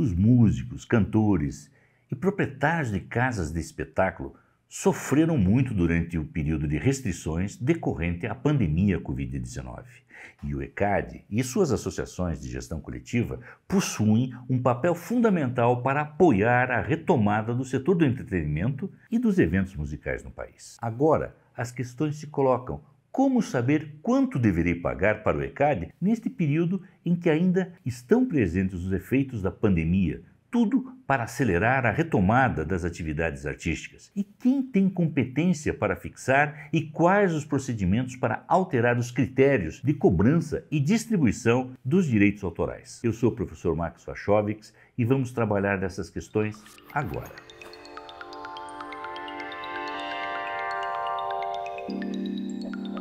os músicos, cantores e proprietários de casas de espetáculo sofreram muito durante o período de restrições decorrente à pandemia Covid-19. E o ECAD e suas associações de gestão coletiva possuem um papel fundamental para apoiar a retomada do setor do entretenimento e dos eventos musicais no país. Agora, as questões se colocam como saber quanto deverei pagar para o ECAD neste período em que ainda estão presentes os efeitos da pandemia? Tudo para acelerar a retomada das atividades artísticas. E quem tem competência para fixar e quais os procedimentos para alterar os critérios de cobrança e distribuição dos direitos autorais? Eu sou o professor Max Fachovics e vamos trabalhar dessas questões agora.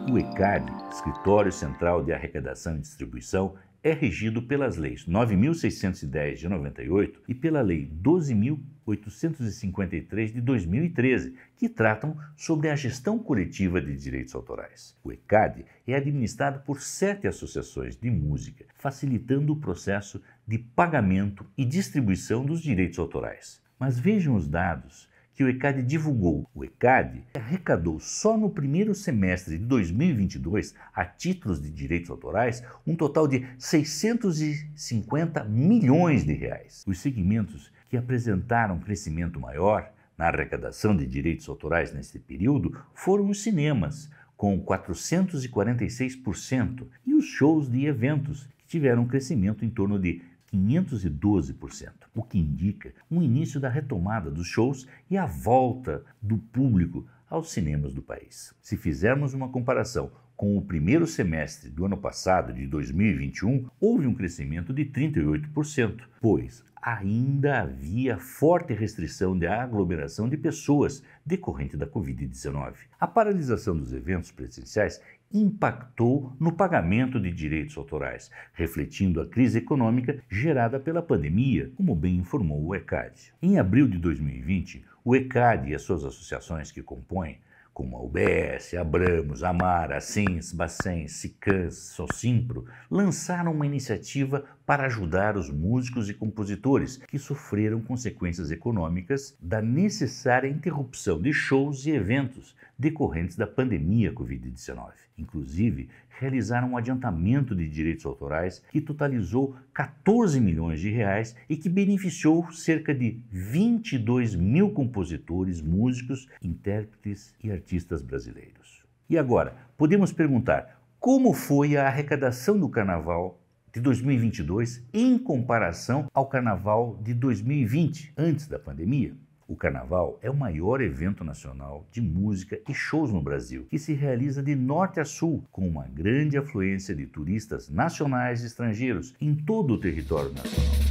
O ECAD, Escritório Central de Arrecadação e Distribuição, é regido pelas leis 9.610 de 98 e pela lei 12.853 de 2013, que tratam sobre a gestão coletiva de direitos autorais. O ECAD é administrado por sete associações de música, facilitando o processo de pagamento e distribuição dos direitos autorais. Mas vejam os dados que o ECAD divulgou. O ECAD arrecadou só no primeiro semestre de 2022, a títulos de direitos autorais, um total de 650 milhões de reais. Os segmentos que apresentaram crescimento maior na arrecadação de direitos autorais nesse período foram os cinemas, com 446%, e os shows de eventos, que tiveram um crescimento em torno de 512%, o que indica um início da retomada dos shows e a volta do público aos cinemas do país. Se fizermos uma comparação com o primeiro semestre do ano passado, de 2021, houve um crescimento de 38%, pois ainda havia forte restrição de aglomeração de pessoas decorrente da Covid-19. A paralisação dos eventos presenciais impactou no pagamento de direitos autorais, refletindo a crise econômica gerada pela pandemia, como bem informou o ECAD. Em abril de 2020, o ECAD e as suas associações que compõem como a UBS, Abramos, Amara, Sins, Bacen, Sicans, Socimpro, lançaram uma iniciativa para ajudar os músicos e compositores que sofreram consequências econômicas da necessária interrupção de shows e eventos decorrentes da pandemia Covid-19. Inclusive, realizaram um adiantamento de direitos autorais que totalizou 14 milhões de reais e que beneficiou cerca de 22 mil compositores, músicos, intérpretes e artistas artistas brasileiros. E agora, podemos perguntar como foi a arrecadação do carnaval de 2022 em comparação ao carnaval de 2020, antes da pandemia? O carnaval é o maior evento nacional de música e shows no Brasil, que se realiza de norte a sul, com uma grande afluência de turistas nacionais e estrangeiros em todo o território nacional.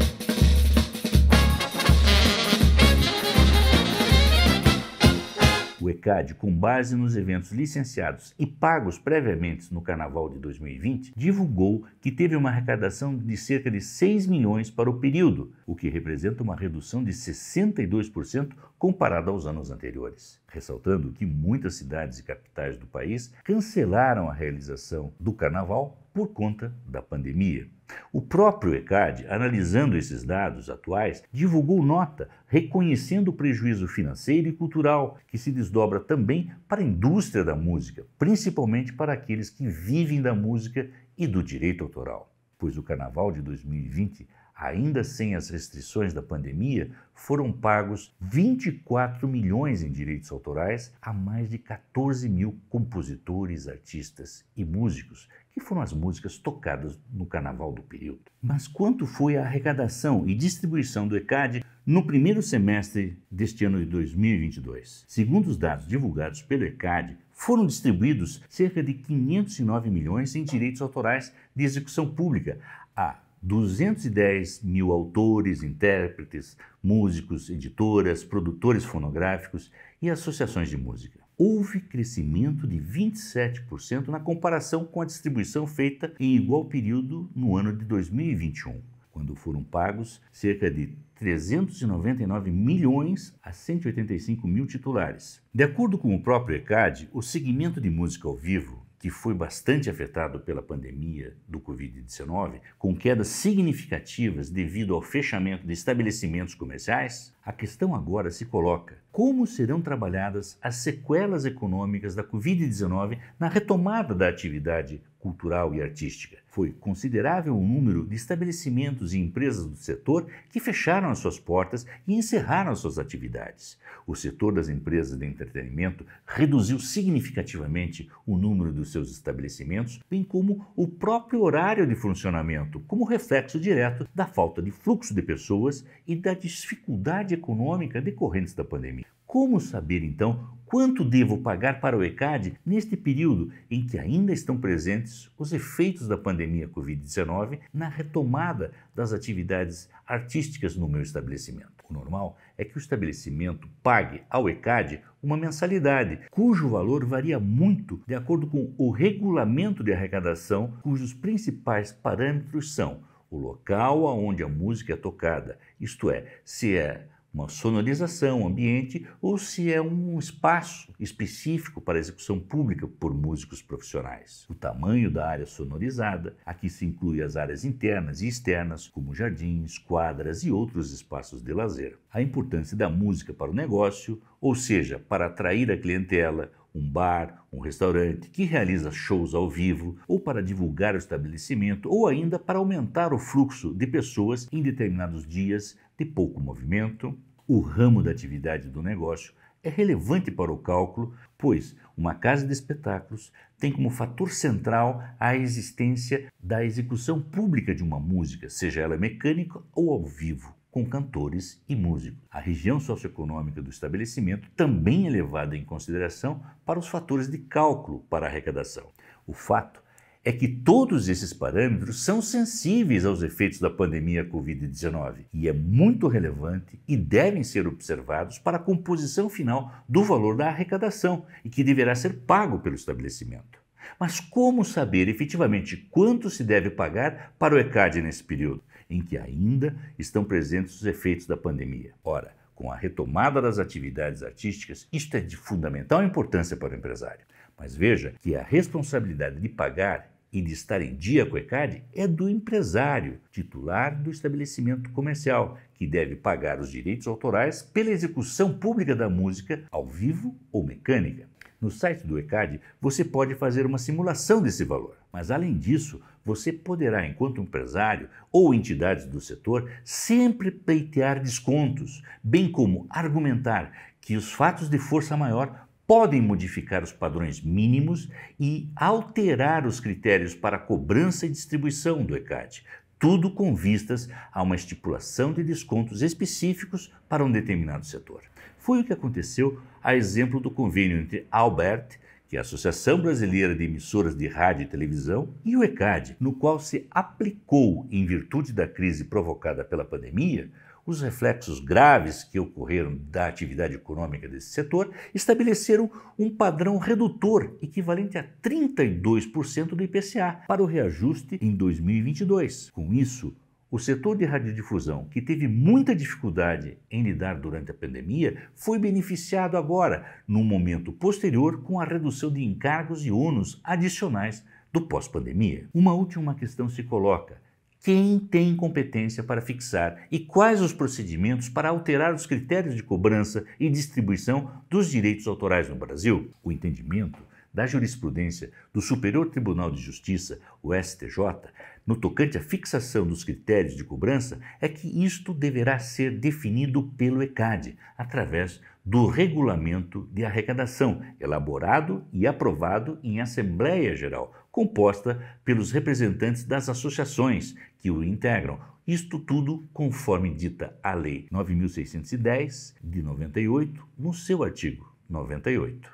com base nos eventos licenciados e pagos previamente no Carnaval de 2020, divulgou que teve uma arrecadação de cerca de 6 milhões para o período, o que representa uma redução de 62% comparado aos anos anteriores. Ressaltando que muitas cidades e capitais do país cancelaram a realização do Carnaval por conta da pandemia. O próprio ECAD, analisando esses dados atuais, divulgou nota reconhecendo o prejuízo financeiro e cultural que se desdobra também para a indústria da música, principalmente para aqueles que vivem da música e do direito autoral. Pois o carnaval de 2020 ainda sem as restrições da pandemia, foram pagos 24 milhões em direitos autorais a mais de 14 mil compositores, artistas e músicos, que foram as músicas tocadas no carnaval do período. Mas quanto foi a arrecadação e distribuição do ECAD no primeiro semestre deste ano de 2022? Segundo os dados divulgados pelo ECAD, foram distribuídos cerca de 509 milhões em direitos autorais de execução pública a 210 mil autores, intérpretes, músicos, editoras, produtores fonográficos e associações de música. Houve crescimento de 27% na comparação com a distribuição feita em igual período no ano de 2021, quando foram pagos cerca de 399 milhões a 185 mil titulares. De acordo com o próprio ECAD, o segmento de música ao vivo que foi bastante afetado pela pandemia do Covid-19, com quedas significativas devido ao fechamento de estabelecimentos comerciais, a questão agora se coloca: como serão trabalhadas as sequelas econômicas da Covid-19 na retomada da atividade cultural e artística? Foi considerável o número de estabelecimentos e empresas do setor que fecharam as suas portas e encerraram as suas atividades. O setor das empresas de entretenimento reduziu significativamente o número dos seus estabelecimentos, bem como o próprio horário de funcionamento, como reflexo direto da falta de fluxo de pessoas e da dificuldade econômica decorrentes da pandemia. Como saber, então, quanto devo pagar para o ECAD neste período em que ainda estão presentes os efeitos da pandemia Covid-19 na retomada das atividades artísticas no meu estabelecimento? O normal é que o estabelecimento pague ao ECAD uma mensalidade, cujo valor varia muito de acordo com o regulamento de arrecadação, cujos principais parâmetros são o local aonde a música é tocada, isto é, se é uma sonorização, ambiente, ou se é um espaço específico para execução pública por músicos profissionais. O tamanho da área sonorizada, aqui se inclui as áreas internas e externas, como jardins, quadras e outros espaços de lazer. A importância da música para o negócio, ou seja, para atrair a clientela, um bar, um restaurante que realiza shows ao vivo ou para divulgar o estabelecimento ou ainda para aumentar o fluxo de pessoas em determinados dias de pouco movimento. O ramo da atividade do negócio é relevante para o cálculo, pois uma casa de espetáculos tem como fator central a existência da execução pública de uma música, seja ela mecânica ou ao vivo com cantores e músicos. A região socioeconômica do estabelecimento também é levada em consideração para os fatores de cálculo para a arrecadação. O fato é que todos esses parâmetros são sensíveis aos efeitos da pandemia Covid-19 e é muito relevante e devem ser observados para a composição final do valor da arrecadação e que deverá ser pago pelo estabelecimento. Mas como saber efetivamente quanto se deve pagar para o ECAD nesse período? em que ainda estão presentes os efeitos da pandemia. Ora, com a retomada das atividades artísticas, isto é de fundamental importância para o empresário. Mas veja que a responsabilidade de pagar e de estar em dia com o ECAD é do empresário, titular do estabelecimento comercial, que deve pagar os direitos autorais pela execução pública da música ao vivo ou mecânica. No site do ECAD, você pode fazer uma simulação desse valor. Mas, além disso, você poderá, enquanto empresário ou entidades do setor, sempre pleitear descontos, bem como argumentar que os fatos de força maior podem modificar os padrões mínimos e alterar os critérios para cobrança e distribuição do ECAD, tudo com vistas a uma estipulação de descontos específicos para um determinado setor. Foi o que aconteceu a exemplo do convênio entre Albert, que é a Associação Brasileira de Emissoras de Rádio e Televisão, e o ECAD, no qual se aplicou, em virtude da crise provocada pela pandemia, os reflexos graves que ocorreram da atividade econômica desse setor estabeleceram um padrão redutor equivalente a 32% do IPCA para o reajuste em 2022. Com isso, o setor de radiodifusão, que teve muita dificuldade em lidar durante a pandemia, foi beneficiado agora, num momento posterior, com a redução de encargos e ônus adicionais do pós-pandemia. Uma última questão se coloca quem tem competência para fixar e quais os procedimentos para alterar os critérios de cobrança e distribuição dos direitos autorais no Brasil. O entendimento da jurisprudência do Superior Tribunal de Justiça, o STJ, no tocante à fixação dos critérios de cobrança é que isto deverá ser definido pelo ECAD, através do Regulamento de Arrecadação, elaborado e aprovado em Assembleia Geral, composta pelos representantes das associações que o integram. Isto tudo conforme dita a Lei 9610 de 98, no seu artigo 98.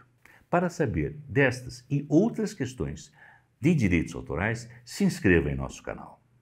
Para saber destas e outras questões de direitos autorais, se inscreva em nosso canal.